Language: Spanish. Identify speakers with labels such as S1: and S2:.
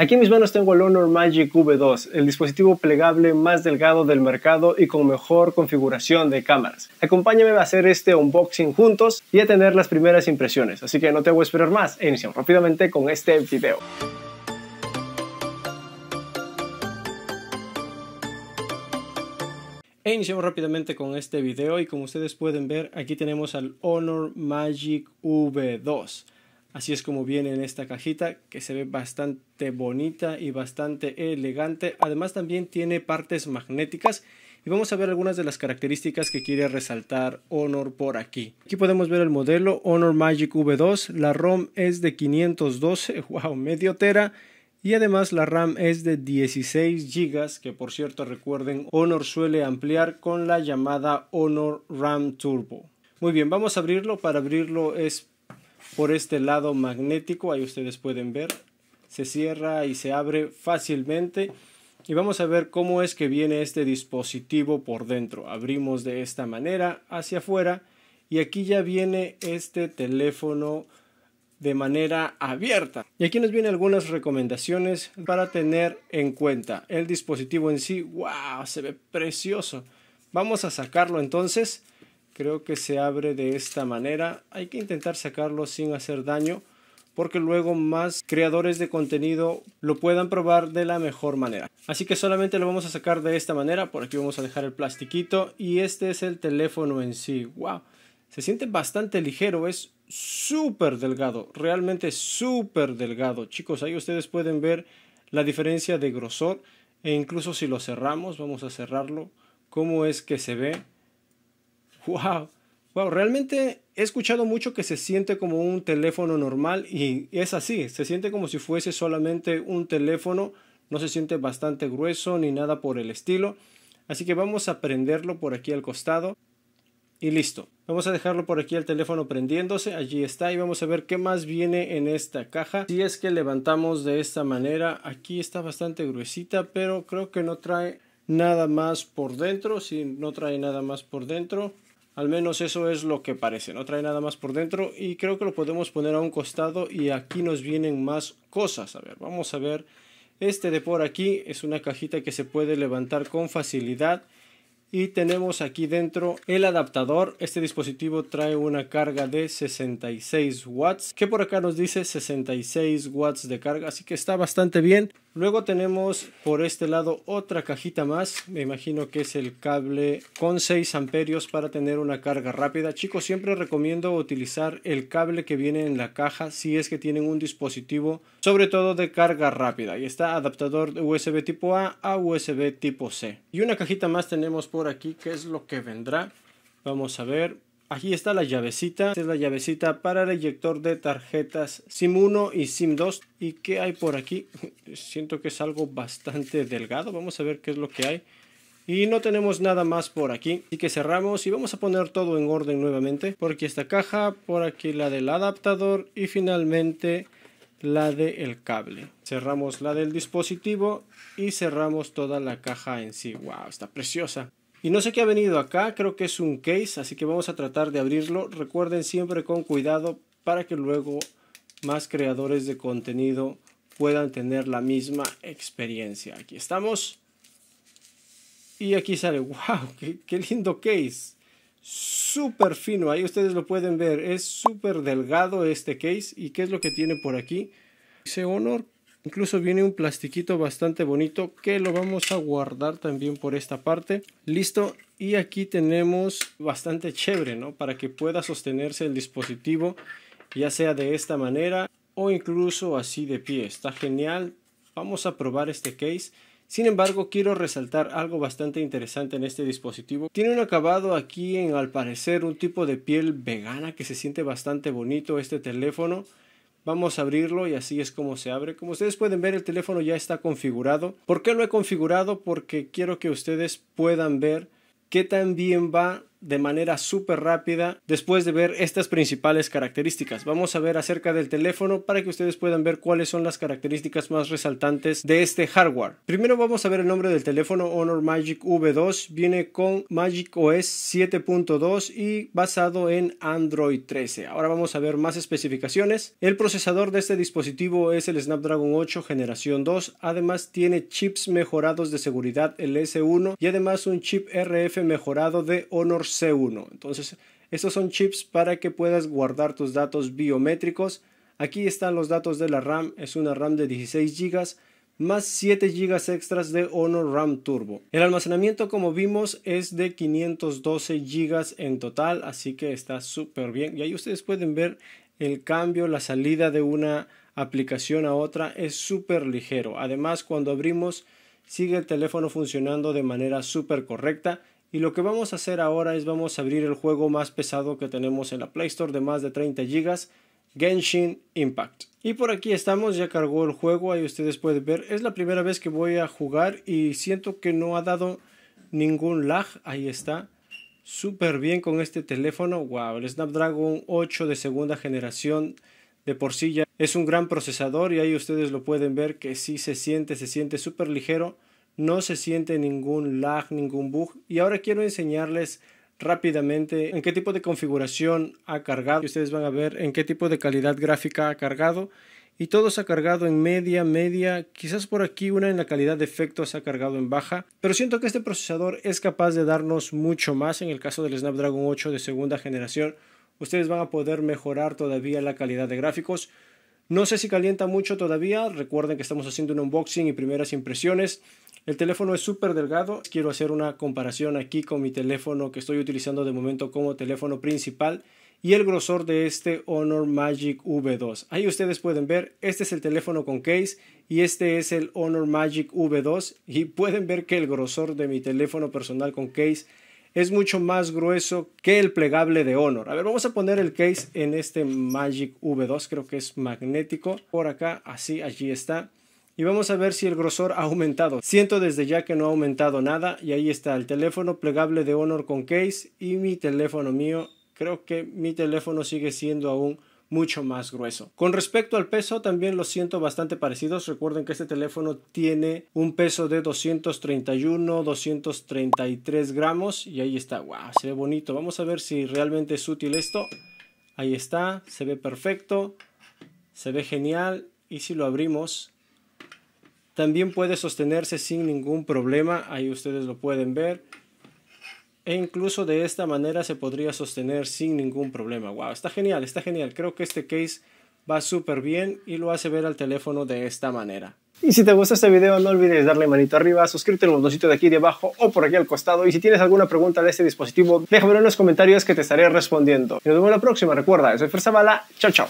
S1: Aquí en mis manos tengo el Honor Magic V2, el dispositivo plegable más delgado del mercado y con mejor configuración de cámaras. Acompáñame a hacer este unboxing juntos y a tener las primeras impresiones, así que no te voy a esperar más iniciamos rápidamente con este video. iniciamos rápidamente con este video y como ustedes pueden ver aquí tenemos al Honor Magic V2. Así es como viene en esta cajita que se ve bastante bonita y bastante elegante. Además también tiene partes magnéticas y vamos a ver algunas de las características que quiere resaltar Honor por aquí. Aquí podemos ver el modelo Honor Magic V2. La ROM es de 512, wow, medio tera. Y además la RAM es de 16 GB, que por cierto recuerden Honor suele ampliar con la llamada Honor RAM Turbo. Muy bien, vamos a abrirlo. Para abrirlo es por este lado magnético, ahí ustedes pueden ver, se cierra y se abre fácilmente y vamos a ver cómo es que viene este dispositivo por dentro. Abrimos de esta manera hacia afuera y aquí ya viene este teléfono de manera abierta. Y aquí nos vienen algunas recomendaciones para tener en cuenta. El dispositivo en sí, wow, se ve precioso. Vamos a sacarlo entonces creo que se abre de esta manera hay que intentar sacarlo sin hacer daño porque luego más creadores de contenido lo puedan probar de la mejor manera. Así que solamente lo vamos a sacar de esta manera, por aquí vamos a dejar el plastiquito y este es el teléfono en sí. ¡Wow! Se siente bastante ligero, es súper delgado, realmente súper delgado. Chicos, ahí ustedes pueden ver la diferencia de grosor e incluso si lo cerramos, vamos a cerrarlo, cómo es que se ve wow, wow, realmente he escuchado mucho que se siente como un teléfono normal y es así, se siente como si fuese solamente un teléfono, no se siente bastante grueso ni nada por el estilo, así que vamos a prenderlo por aquí al costado y listo. Vamos a dejarlo por aquí el teléfono prendiéndose, allí está y vamos a ver qué más viene en esta caja. Si es que levantamos de esta manera, aquí está bastante gruesita, pero creo que no trae nada más por dentro, si no trae nada más por dentro. Al menos eso es lo que parece, no trae nada más por dentro y creo que lo podemos poner a un costado y aquí nos vienen más cosas. A ver, vamos a ver. Este de por aquí es una cajita que se puede levantar con facilidad y tenemos aquí dentro el adaptador este dispositivo trae una carga de 66 watts que por acá nos dice 66 watts de carga así que está bastante bien luego tenemos por este lado otra cajita más me imagino que es el cable con 6 amperios para tener una carga rápida chicos siempre recomiendo utilizar el cable que viene en la caja si es que tienen un dispositivo sobre todo de carga rápida y está adaptador de USB tipo A a USB tipo C y una cajita más tenemos por por aquí qué es lo que vendrá. Vamos a ver. Aquí está la llavecita. Esta es la llavecita para el eyector de tarjetas SIM1 y SIM2. ¿Y qué hay por aquí? Siento que es algo bastante delgado. Vamos a ver qué es lo que hay. Y no tenemos nada más por aquí. Así que cerramos y vamos a poner todo en orden nuevamente. Por aquí esta caja, por aquí la del adaptador y finalmente la del el cable. Cerramos la del dispositivo y cerramos toda la caja en sí. ¡Wow! Está preciosa. Y no sé qué ha venido acá, creo que es un case, así que vamos a tratar de abrirlo. Recuerden siempre con cuidado para que luego más creadores de contenido puedan tener la misma experiencia. Aquí estamos. Y aquí sale, wow, qué, lindo case. Súper fino, ahí ustedes lo pueden ver. Es súper delgado este case. ¿Y qué es lo que tiene por aquí? Dice Honor Incluso viene un plastiquito bastante bonito que lo vamos a guardar también por esta parte. Listo. Y aquí tenemos bastante chévere, ¿no? Para que pueda sostenerse el dispositivo, ya sea de esta manera o incluso así de pie. Está genial. Vamos a probar este case. Sin embargo, quiero resaltar algo bastante interesante en este dispositivo. Tiene un acabado aquí en, al parecer, un tipo de piel vegana que se siente bastante bonito este teléfono. Vamos a abrirlo y así es como se abre. Como ustedes pueden ver, el teléfono ya está configurado. ¿Por qué lo he configurado? Porque quiero que ustedes puedan ver qué tan bien va de manera súper rápida después de ver estas principales características. Vamos a ver acerca del teléfono para que ustedes puedan ver cuáles son las características más resaltantes de este hardware. Primero vamos a ver el nombre del teléfono Honor Magic V2. Viene con Magic OS 7.2 y basado en Android 13. Ahora vamos a ver más especificaciones. El procesador de este dispositivo es el Snapdragon 8 generación 2. Además tiene chips mejorados de seguridad el S1 y además un chip RF mejorado de Honor C1. Entonces, estos son chips para que puedas guardar tus datos biométricos. Aquí están los datos de la RAM, es una RAM de 16 GB más 7 GB extras de Honor RAM Turbo. El almacenamiento como vimos es de 512 GB en total, así que está súper bien. Y ahí ustedes pueden ver el cambio, la salida de una aplicación a otra es súper ligero. Además, cuando abrimos sigue el teléfono funcionando de manera súper correcta y lo que vamos a hacer ahora es vamos a abrir el juego más pesado que tenemos en la Play Store de más de 30 GB, Genshin Impact. Y por aquí estamos, ya cargó el juego, ahí ustedes pueden ver, es la primera vez que voy a jugar y siento que no ha dado ningún lag, ahí está. Súper bien con este teléfono, wow, el Snapdragon 8 de segunda generación de por sí ya es un gran procesador y ahí ustedes lo pueden ver que sí se siente, se siente súper ligero no se siente ningún lag, ningún bug. Y ahora quiero enseñarles rápidamente en qué tipo de configuración ha cargado. Ustedes van a ver en qué tipo de calidad gráfica ha cargado. Y todo se ha cargado en media, media, quizás por aquí una en la calidad de efectos ha cargado en baja. Pero siento que este procesador es capaz de darnos mucho más en el caso del Snapdragon 8 de segunda generación. Ustedes van a poder mejorar todavía la calidad de gráficos. No sé si calienta mucho todavía, recuerden que estamos haciendo un unboxing y primeras impresiones. El teléfono es súper delgado, quiero hacer una comparación aquí con mi teléfono que estoy utilizando de momento como teléfono principal y el grosor de este Honor Magic V2. Ahí ustedes pueden ver, este es el teléfono con case y este es el Honor Magic V2 y pueden ver que el grosor de mi teléfono personal con case es mucho más grueso que el plegable de Honor. A ver, vamos a poner el case en este Magic V2, creo que es magnético. Por acá, así, allí está. Y vamos a ver si el grosor ha aumentado. Siento desde ya que no ha aumentado nada. Y ahí está el teléfono plegable de Honor con case y mi teléfono mío. Creo que mi teléfono sigue siendo aún mucho más grueso. Con respecto al peso, también lo siento bastante parecidos. Recuerden que este teléfono tiene un peso de 231, 233 gramos y ahí está. ¡Wow! Se ve bonito. Vamos a ver si realmente es útil esto. Ahí está, se ve perfecto, se ve genial y si lo abrimos también puede sostenerse sin ningún problema. Ahí ustedes lo pueden ver e incluso de esta manera se podría sostener sin ningún problema. Wow, está genial, está genial. Creo que este case va súper bien y lo hace ver al teléfono de esta manera. Y si te gusta este video no olvides darle manito arriba, suscríbete al botoncito de aquí debajo o por aquí al costado y si tienes alguna pregunta de este dispositivo déjamelo en los comentarios que te estaré respondiendo. Y nos vemos la próxima, recuerda, soy Fuerza Bala, chao chao.